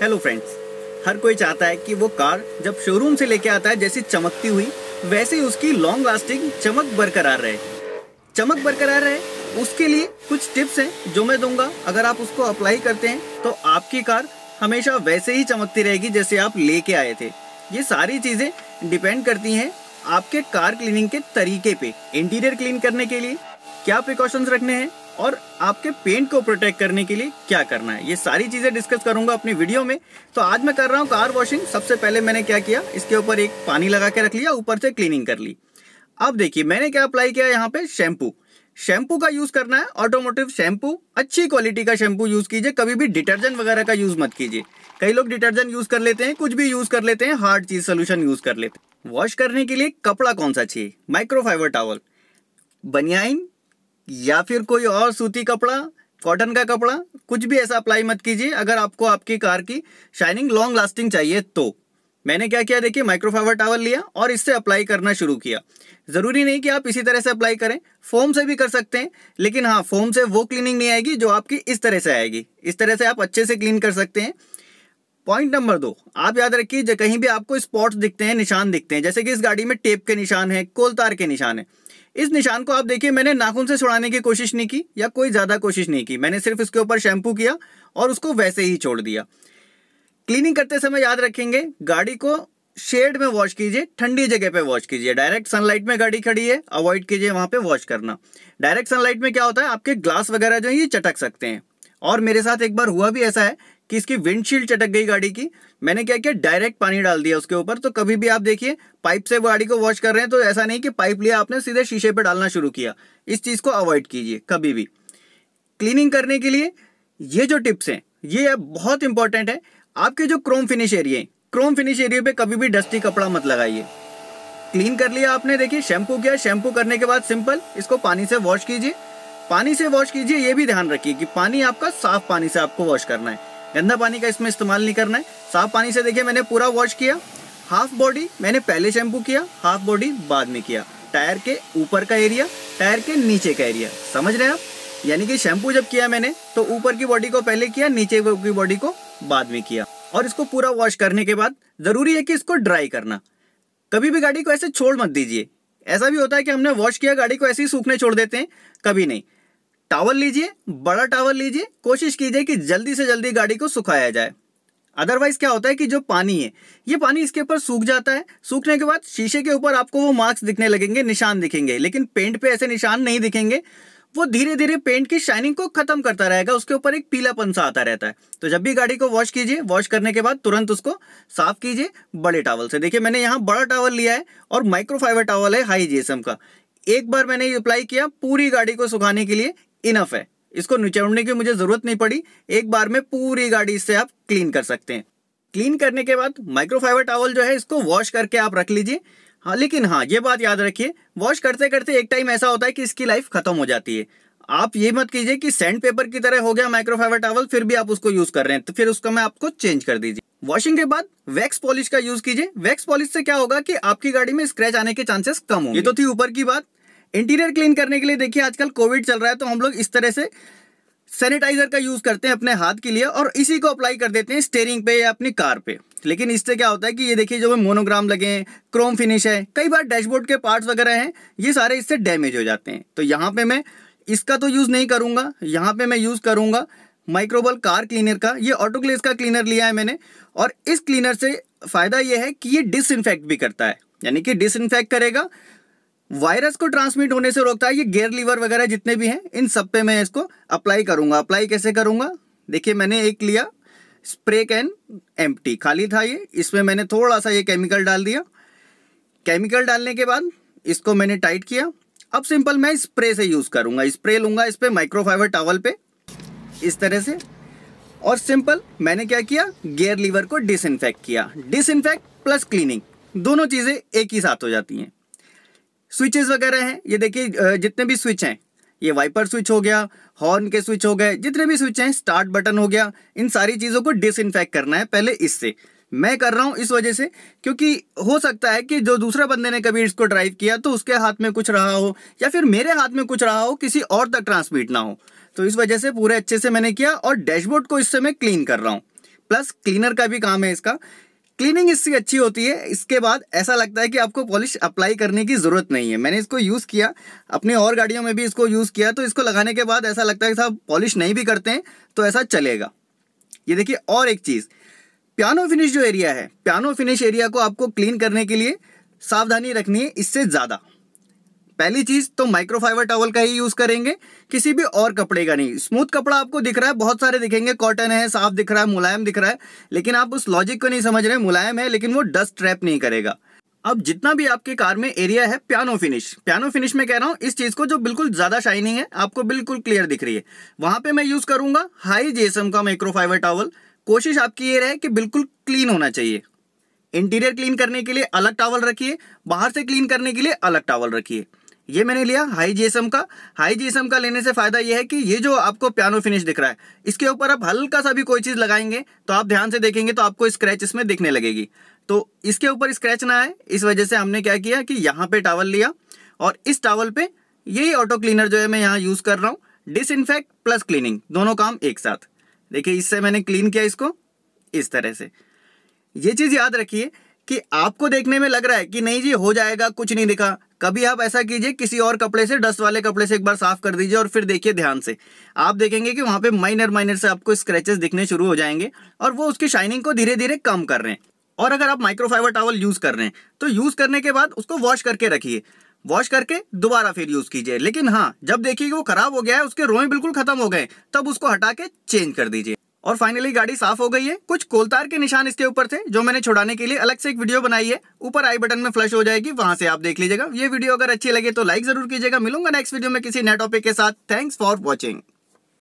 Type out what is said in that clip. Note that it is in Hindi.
हेलो फ्रेंड्स हर कोई चाहता है कि वो कार जब शोरूम से लेके आता है जैसी चमकती हुई वैसे ही उसकी लॉन्ग लास्टिंग चमक बरकरार रहे चमक बरकरार रहे उसके लिए कुछ टिप्स हैं जो मैं दूंगा अगर आप उसको अप्लाई करते हैं तो आपकी कार हमेशा वैसे ही चमकती रहेगी जैसे आप लेके आए थे ये सारी चीज़ें डिपेंड करती हैं आपके कार क्लीनिंग के तरीके पे इंटीरियर क्लीन करने के लिए क्या प्रिकॉशंस रखने हैं और आपके पेंट को प्रोटेक्ट करने के लिए क्या करना है ये सारी चीज़ें डिस्कस करूंगा अपनी वीडियो में तो आज मैं कर रहा हूँ कार वॉशिंग सबसे पहले मैंने क्या किया इसके ऊपर एक पानी लगा के रख लिया ऊपर से क्लीनिंग कर ली अब देखिए मैंने क्या अप्लाई किया यहाँ पे शैम्पू शैम्पू का यूज करना है ऑटोमोटिव शैम्पू अच्छी क्वालिटी का शैम्पू यूज कीजिए कभी भी डिटर्जेंट वगैरह का यूज मत कीजिए कई लोग डिटर्जेंट यूज कर लेते हैं कुछ भी यूज कर लेते हैं हार्ड चीज सोल्यूशन यूज कर लेते हैं वॉश करने के लिए कपड़ा कौन सा चाहिए माइक्रोफाइबर टावल बनियाइन या फिर कोई और सूती कपड़ा कॉटन का कपड़ा कुछ भी ऐसा अप्लाई मत कीजिए अगर आपको आपकी कार की शाइनिंग लॉन्ग लास्टिंग चाहिए तो मैंने क्या किया देखिए माइक्रोफाइबर टावल लिया और इससे अप्लाई करना शुरू किया ज़रूरी नहीं कि आप इसी तरह से अप्लाई करें फोम से भी कर सकते हैं लेकिन हाँ फोम से वो क्लीनिंग नहीं आएगी जो आपकी इस तरह से आएगी इस तरह से आप अच्छे से क्लीन कर सकते हैं पॉइंट नंबर दो आप याद रखिए कहीं भी आपको स्पॉट्स दिखते हैं निशान दिखते हैं जैसे कि इस गाड़ी में टेप के निशान है कोलतार के निशान है इस निशान को आप देखिए मैंने नाखून से छुड़ाने की कोशिश नहीं की या कोई ज़्यादा कोशिश नहीं की मैंने सिर्फ इसके ऊपर शैम्पू किया और उसको वैसे ही छोड़ दिया क्लीनिंग करते समय याद रखेंगे गाड़ी को शेड में वॉश कीजिए ठंडी जगह पे वॉश कीजिए डायरेक्ट सनलाइट में गाड़ी खड़ी है अवॉइड कीजिए वहां पे वॉश करना डायरेक्ट सनलाइट में क्या होता है आपके ग्लास वगैरह जो है ये चटक सकते हैं और मेरे साथ एक बार हुआ भी ऐसा है कि इसकी विंडशील्ड चटक गई गाड़ी की मैंने क्या किया डायरेक्ट पानी डाल दिया उसके ऊपर तो कभी भी आप देखिए पाइप से गाड़ी को वॉश कर रहे हैं तो ऐसा नहीं कि पाइप लिया आपने सीधे शीशे पर डालना शुरू किया इस चीज़ को अवॉइड कीजिए कभी भी क्लीनिंग करने के लिए ये जो टिप्स हैं ये बहुत इंपॉर्टेंट है आपके जो chrome finish area chrome finish area पे कभी भी डस्टी कपड़ा मत लगाइए क्लीन कर लिया आपने देखिए शैम्पू किया शैम्पू करने के बाद सिंपल इसको पानी से वॉश कीजिए पानी से वॉश कीजिए ये भी ध्यान रखिए कि पानी आपका साफ पानी से आपको वॉश करना है गंदा पानी का इसमें इस्तेमाल नहीं करना है साफ पानी से देखिए मैंने पूरा वॉश किया हाफ बॉडी मैंने पहले शैम्पू किया हाफ बॉडी बाद में किया टायर के ऊपर का एरिया टायर के नीचे का एरिया समझ रहे हैं आप यानी कि शैम्पू जब किया मैंने तो ऊपर की बॉडी को पहले किया नीचे की बॉडी को बाद में किया और इसको पूरा वॉश करने के बाद ज़रूरी है कि इसको ड्राई करना कभी भी गाड़ी को ऐसे छोड़ मत दीजिए ऐसा भी होता है कि हमने वॉश किया गाड़ी को ऐसे ही सूखने छोड़ देते हैं कभी नहीं टावल लीजिए बड़ा टावल लीजिए कोशिश कीजिए कि जल्दी से जल्दी गाड़ी को सुखाया जाए अदरवाइज क्या होता है कि जो पानी है ये पानी इसके ऊपर सूख जाता है सूखने के बाद शीशे के ऊपर आपको वो मार्क्स दिखने लगेंगे निशान दिखेंगे लेकिन पेंट पे ऐसे निशान नहीं दिखेंगे वो धीरे धीरे पेंट की शाइनिंग को खत्म करता रहेगा उसके ऊपर एक पीलापन सा आता रहता है तो जब भी गाड़ी को वॉश कीजिए वॉश करने के बाद तुरंत उसको साफ कीजिए बड़े टावल से देखिए मैंने यहाँ बड़ा टावल लिया है और माइक्रोफाइबर टावल है हाई जीएसएम का एक बार मैंने ये अप्लाई किया पूरी गाड़ी को सुखाने के लिए इनफ है इसको निचोड़ने की मुझे ज़रूरत नहीं पड़ी एक बार में पूरी गाड़ी इससे आप क्लीन कर सकते हैं क्लीन करने के बाद माइक्रोफाइबर टॉवल जो है इसको वॉश करके आप रख लीजिए हाँ लेकिन हाँ ये बात याद रखिए वॉश करते करते एक टाइम ऐसा होता है कि इसकी लाइफ खत्म हो जाती है आप ये मत कीजिए कि सैंड पेपर की तरह हो गया माइक्रोफाइबर टॉवल फिर भी आप उसको यूज कर रहे हैं तो फिर उसका मैं आपको चेंज कर दीजिए वॉशिंग के बाद वैक्स पॉलिश का यूज कीजिए वैक्स पॉलिश से क्या होगा कि आपकी गाड़ी में स्क्रैच आने के चांसेस कम होंगे ये तो थी ऊपर की बात इंटीरियर क्लीन करने के लिए देखिए आजकल कोविड चल रहा है तो हम लोग इस तरह से सैनिटाइजर का यूज़ करते हैं अपने हाथ के लिए और इसी को अप्लाई कर देते हैं स्टेयरिंग पे या अपनी कार पे लेकिन इससे क्या होता है कि ये देखिए जो है मोनोग्राम लगे हैं क्रोम फिनिश है कई बार डैशबोर्ड के पार्ट्स वगैरह हैं ये सारे इससे डैमेज हो जाते हैं तो यहाँ पे मैं इसका तो यूज़ नहीं करूँगा यहाँ पे मैं यूज़ करूँगा माइक्रोबल कार क्लीनर का ये ऑटोक्लेस का क्लीनर लिया है मैंने और इस क्लीनर से फ़ायदा ये है कि ये डिसइनफेक्ट भी करता है यानी कि डिसइनफेक्ट करेगा वायरस को ट्रांसमिट होने से रोकता है ये गेयर लीवर वगैरह जितने भी हैं इन सब पे मैं इसको अप्लाई करूंगा अप्लाई कैसे करूंगा देखिए मैंने एक लिया स्प्रे कैन एम खाली था ये इसमें मैंने थोड़ा सा ये केमिकल डाल दिया केमिकल डालने के बाद इसको मैंने टाइट किया अब सिंपल मैं स्प्रे से यूज़ करूंगा स्प्रे लूंगा इस पर माइक्रोफाइबर टावल पे इस तरह से और सिंपल मैंने क्या किया गेयर लीवर को डिसइनफेक्ट किया डिसइनफेक्ट प्लस क्लीनिंग दोनों चीज़ें एक ही साथ हो जाती हैं स्विचेस वगैरह हैं ये देखिए जितने भी स्विच हैं ये वाइपर स्विच हो गया हॉर्न के स्विच हो गए जितने भी स्विच हैं स्टार्ट बटन हो गया इन सारी चीज़ों को डिसइनफेक्ट करना है पहले इससे मैं कर रहा हूँ इस वजह से क्योंकि हो सकता है कि जो दूसरा बंदे ने कभी इसको ड्राइव किया तो उसके हाथ में कुछ रहा हो या फिर मेरे हाथ में कुछ रहा हो किसी और तक ट्रांसमिट ना हो तो इस वजह से पूरे अच्छे से मैंने किया और डैशबोर्ड को इससे मैं क्लीन कर रहा हूँ प्लस क्लीनर का भी काम है इसका क्लीनिंग इसकी अच्छी होती है इसके बाद ऐसा लगता है कि आपको पॉलिश अप्लाई करने की ज़रूरत नहीं है मैंने इसको यूज़ किया अपनी और गाड़ियों में भी इसको यूज़ किया तो इसको लगाने के बाद ऐसा लगता है कि साहब पॉलिश नहीं भी करते हैं तो ऐसा चलेगा ये देखिए और एक चीज़ पियानो फिनिश जो एरिया है पियानो फिनिश एरिया को आपको क्लीन करने के लिए सावधानी रखनी है इससे ज़्यादा पहली चीज तो माइक्रोफाइबर टॉवल का ही यूज करेंगे किसी भी और कपड़े का नहीं स्मूथ कपड़ा आपको दिख रहा है बहुत सारे दिखेंगे कॉटन है साफ दिख रहा है मुलायम दिख रहा है लेकिन आप उस लॉजिक को नहीं समझ रहे मुलायम है लेकिन वो डस्ट ट्रैप नहीं करेगा अब जितना भी आपके कार में एरिया है प्यानो फिनिश प्यानो फिनिश में कह रहा हूं इस चीज को जो बिल्कुल ज्यादा शाइनिंग है आपको बिल्कुल क्लियर दिख रही है वहां पे मैं यूज करूंगा हाई जेसम का माइक्रोफाइबर टॉवल कोशिश आपकी ये रहे कि बिल्कुल क्लीन होना चाहिए इंटीरियर क्लीन करने के लिए अलग टॉवल रखिए बाहर से क्लीन करने के लिए अलग टॉवल रखिए ये मैंने लिया हाई जीएसएम का हाई जीएसएम का लेने से फ़ायदा ये है कि ये जो आपको पियानो फिनिश दिख रहा है इसके ऊपर आप हल्का सा भी कोई चीज़ लगाएंगे तो आप ध्यान से देखेंगे तो आपको स्क्रैच इसमें दिखने लगेगी तो इसके ऊपर स्क्रैच ना आए इस वजह से हमने क्या किया कि यहाँ पे टावल लिया और इस टावल पे यही ऑटो क्लीनर जो है मैं यहाँ यूज़ कर रहा हूँ डिस प्लस क्लीनिंग दोनों काम एक साथ देखिए इससे मैंने क्लीन किया इसको इस तरह से ये चीज़ याद रखिए कि आपको देखने में लग रहा है कि नहीं जी हो जाएगा कुछ नहीं दिखा कभी आप ऐसा कीजिए किसी और कपड़े से डस्ट वाले कपड़े से एक बार साफ कर दीजिए और फिर देखिए ध्यान से आप देखेंगे कि वहां पे माइनर माइनर से आपको स्क्रैचेस दिखने शुरू हो जाएंगे और वो उसकी शाइनिंग को धीरे धीरे कम कर रहे हैं और अगर आप माइक्रोफाइबर टावल यूज़ कर रहे हैं तो यूज़ करने के बाद उसको वॉश करके रखिए वॉश करके दोबारा फिर यूज़ कीजिए लेकिन हाँ जब देखिए वो ख़राब हो गया है उसके रोए बिल्कुल ख़त्म हो गए तब उसको हटा के चेंज कर दीजिए और फाइनली गाड़ी साफ हो गई है कुछ कोलतार के निशान इसके ऊपर थे जो मैंने छुड़ाने के लिए अलग से एक वीडियो बनाई है ऊपर आई बटन में फ्लश हो जाएगी वहां से आप देख लीजिएगा ये वीडियो अगर अच्छी लगे तो लाइक जरूर कीजिएगा मिलूंगा नेक्स्ट वीडियो में किसी नए टॉपिक के साथ थैंक्स फॉर वॉचिंग